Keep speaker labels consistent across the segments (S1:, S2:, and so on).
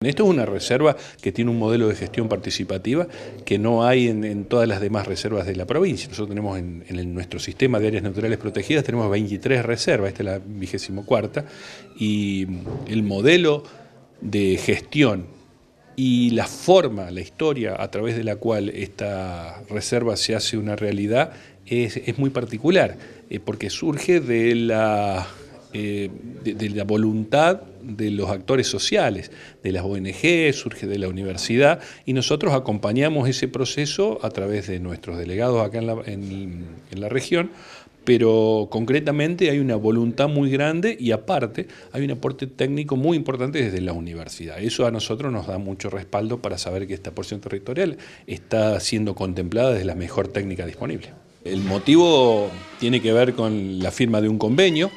S1: Esto es una reserva que tiene un modelo de gestión participativa que no hay en, todas las demás reservas de la provincia. Nosotros tenemos en, nuestro sistema de áreas naturales protegidas, tenemos 23 reservas, esta es la vigésimo cuarta, y el modelo de gestión y la forma, la historia a través de la cual esta reserva se hace una realidad es, muy particular, eh, porque surge de la eh, de, la voluntad de los actores sociales, de las ONG, surge de la universidad, y nosotros acompañamos ese proceso a través de nuestros delegados acá en la, en la región, pero concretamente hay una voluntad muy grande y aparte hay un aporte técnico muy importante desde la universidad. Eso a nosotros nos da mucho respaldo para saber que esta porción territorial está siendo contemplada desde la mejor técnica disponible. El motivo tiene que ver con la firma de un convenio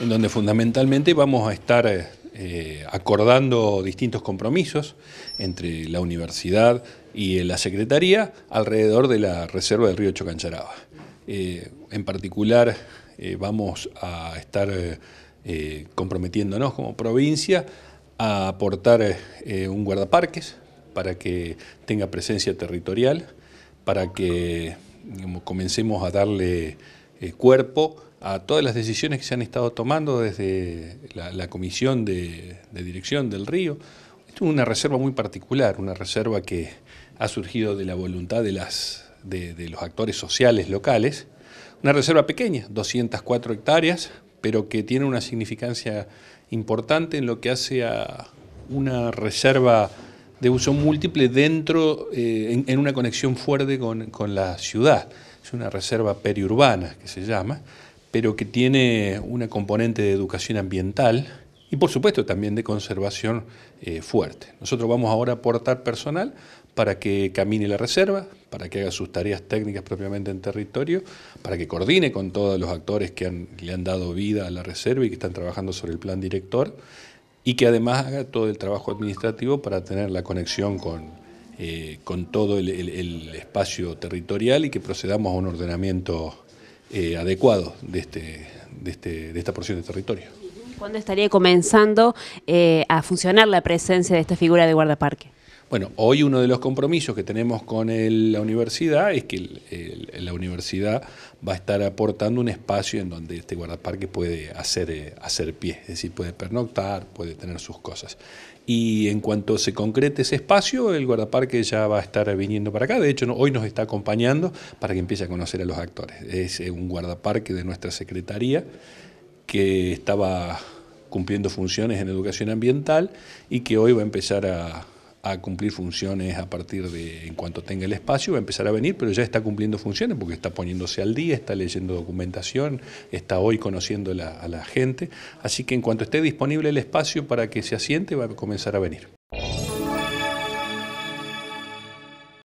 S1: en donde fundamentalmente vamos a estar eh, eh, acordando distintos compromisos entre la universidad y eh, la Secretaría alrededor de la Reserva del Río Chocancharaba. en particular vamos a estar comprometiéndonos como provincia a aportar un guardaparques para que tenga presencia territorial, para que comencemos a darle cuerpo a todas las decisiones que se han estado tomando desde la, comisión de, dirección del río. es una reserva muy particular, una reserva que ha surgido de la voluntad de, las, de, los actores sociales locales. Una reserva pequeña, 204 hectáreas, pero que tiene una significancia importante en lo que hace a una reserva de uso múltiple dentro, eh, en, una conexión fuerte con, con la ciudad. Es una reserva periurbana que se llama, pero que tiene una componente de educación ambiental y por supuesto también de conservación eh, fuerte. Nosotros vamos ahora a aportar personal para que camine la reserva, para que haga sus tareas técnicas propiamente en territorio, para que coordine con todos los actores que le han dado vida a la reserva y que están trabajando sobre el plan director, y que además haga todo el trabajo administrativo para tener la conexión con, eh, con todo el espacio territorial y que procedamos a un ordenamiento eh, adecuados de, este, de, este, de esta porción de territorio. ¿Cuándo estaría comenzando eh, a funcionar la presencia de esta figura de guardaparque? Bueno, hoy uno de los compromisos que tenemos con la universidad es que la universidad va a estar aportando un espacio en donde este guardaparque puede hacer, eh, hacer pie, es decir, puede pernoctar, puede tener sus cosas. Y en cuanto se concrete ese espacio, el guardaparque ya va a estar viniendo para acá. De hecho, hoy nos está acompañando para que empiece a conocer a los actores. Es eh, un guardaparque de nuestra secretaría que estaba cumpliendo funciones en educación ambiental y que hoy va a empezar a a cumplir funciones a partir de en cuanto tenga el espacio, va a empezar a venir, pero ya está cumpliendo funciones porque está poniéndose al día, está leyendo documentación, está hoy conociendo a la gente, así que en cuanto esté disponible el espacio para que se asiente va a comenzar a venir.